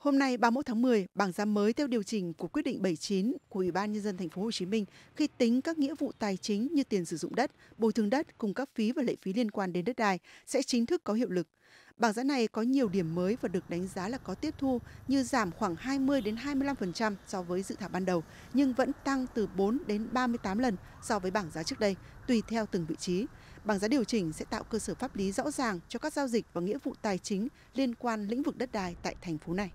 Hôm nay 31 tháng 10, bảng giá mới theo điều chỉnh của quyết định 79 của Ủy ban nhân dân thành phố Hồ Chí Minh khi tính các nghĩa vụ tài chính như tiền sử dụng đất, bồi thường đất cùng các phí và lệ phí liên quan đến đất đai sẽ chính thức có hiệu lực. Bảng giá này có nhiều điểm mới và được đánh giá là có tiếp thu như giảm khoảng 20 đến 25% so với dự thảo ban đầu nhưng vẫn tăng từ 4 đến 38 lần so với bảng giá trước đây tùy theo từng vị trí. Bảng giá điều chỉnh sẽ tạo cơ sở pháp lý rõ ràng cho các giao dịch và nghĩa vụ tài chính liên quan lĩnh vực đất đai tại thành phố này.